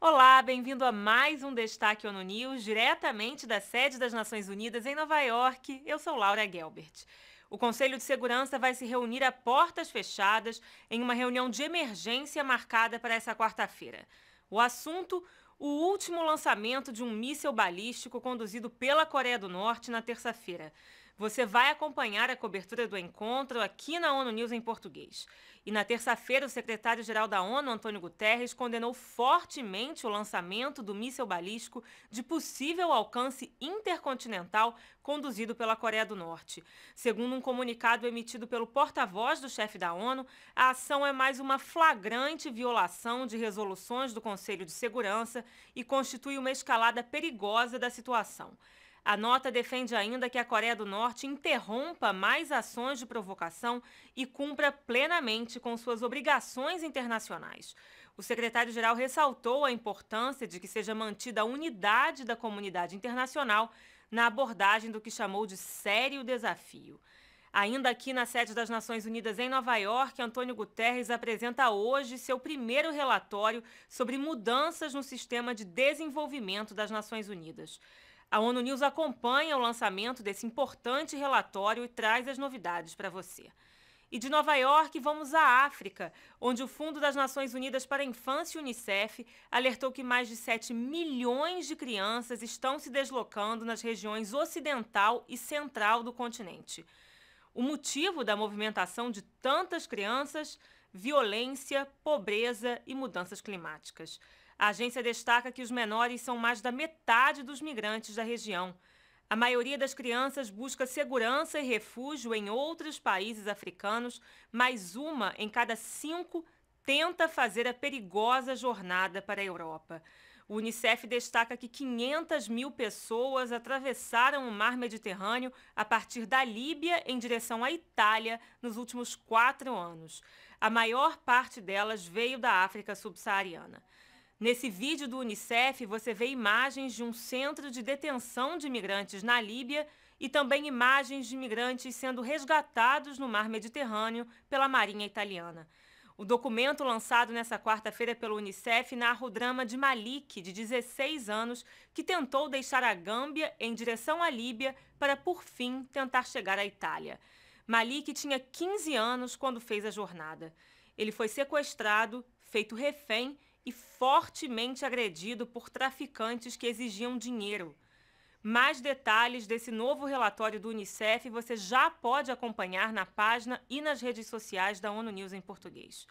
Olá, bem-vindo a mais um Destaque ONU News, diretamente da sede das Nações Unidas em Nova York. Eu sou Laura Gelbert. O Conselho de Segurança vai se reunir a portas fechadas em uma reunião de emergência marcada para essa quarta-feira. O assunto: o último lançamento de um míssil balístico conduzido pela Coreia do Norte na terça-feira. Você vai acompanhar a cobertura do encontro aqui na ONU News em português. E na terça-feira, o secretário-geral da ONU, Antônio Guterres, condenou fortemente o lançamento do míssil balístico de possível alcance intercontinental conduzido pela Coreia do Norte. Segundo um comunicado emitido pelo porta-voz do chefe da ONU, a ação é mais uma flagrante violação de resoluções do Conselho de Segurança e constitui uma escalada perigosa da situação. A nota defende ainda que a Coreia do Norte interrompa mais ações de provocação e cumpra plenamente com suas obrigações internacionais. O secretário-geral ressaltou a importância de que seja mantida a unidade da comunidade internacional na abordagem do que chamou de sério desafio. Ainda aqui na sede das Nações Unidas em Nova York, Antônio Guterres apresenta hoje seu primeiro relatório sobre mudanças no sistema de desenvolvimento das Nações Unidas. A ONU News acompanha o lançamento desse importante relatório e traz as novidades para você. E de Nova York, vamos à África, onde o Fundo das Nações Unidas para a Infância, Unicef, alertou que mais de 7 milhões de crianças estão se deslocando nas regiões ocidental e central do continente. O motivo da movimentação de tantas crianças? Violência, pobreza e mudanças climáticas. A agência destaca que os menores são mais da metade dos migrantes da região. A maioria das crianças busca segurança e refúgio em outros países africanos, mas uma em cada cinco tenta fazer a perigosa jornada para a Europa. O Unicef destaca que 500 mil pessoas atravessaram o mar Mediterrâneo a partir da Líbia em direção à Itália nos últimos quatro anos. A maior parte delas veio da África subsaariana. Nesse vídeo do Unicef, você vê imagens de um centro de detenção de imigrantes na Líbia e também imagens de imigrantes sendo resgatados no mar Mediterrâneo pela Marinha Italiana. O documento lançado nessa quarta-feira pelo Unicef narra o drama de Malik, de 16 anos, que tentou deixar a Gâmbia em direção à Líbia para, por fim, tentar chegar à Itália. Malik tinha 15 anos quando fez a jornada. Ele foi sequestrado, feito refém e fortemente agredido por traficantes que exigiam dinheiro. Mais detalhes desse novo relatório do Unicef você já pode acompanhar na página e nas redes sociais da ONU News em português.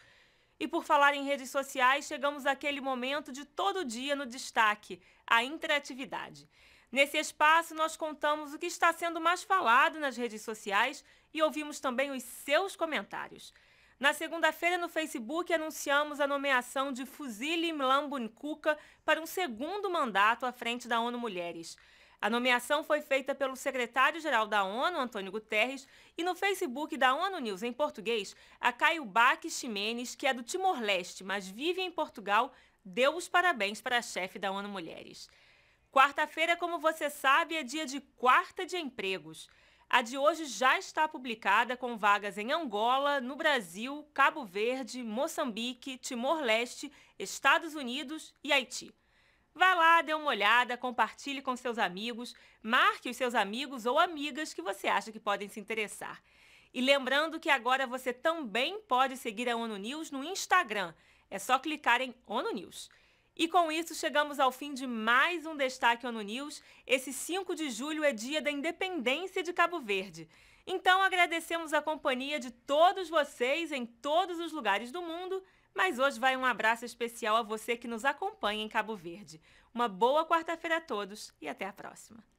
E por falar em redes sociais, chegamos àquele momento de todo dia no destaque, a interatividade. Nesse espaço, nós contamos o que está sendo mais falado nas redes sociais e ouvimos também os seus comentários. Na segunda-feira, no Facebook, anunciamos a nomeação de Fuzile Mlambuncuca para um segundo mandato à frente da ONU Mulheres. A nomeação foi feita pelo secretário-geral da ONU, Antônio Guterres, e no Facebook da ONU News em português, a Caio Baque Ximenes, que é do Timor-Leste, mas vive em Portugal, deu os parabéns para a chefe da ONU Mulheres. Quarta-feira, como você sabe, é dia de quarta de empregos. A de hoje já está publicada com vagas em Angola, no Brasil, Cabo Verde, Moçambique, Timor-Leste, Estados Unidos e Haiti. Vá lá, dê uma olhada, compartilhe com seus amigos, marque os seus amigos ou amigas que você acha que podem se interessar. E lembrando que agora você também pode seguir a ONU News no Instagram. É só clicar em ONU News. E com isso chegamos ao fim de mais um Destaque ONU News. Esse 5 de julho é dia da independência de Cabo Verde. Então agradecemos a companhia de todos vocês em todos os lugares do mundo, mas hoje vai um abraço especial a você que nos acompanha em Cabo Verde. Uma boa quarta-feira a todos e até a próxima.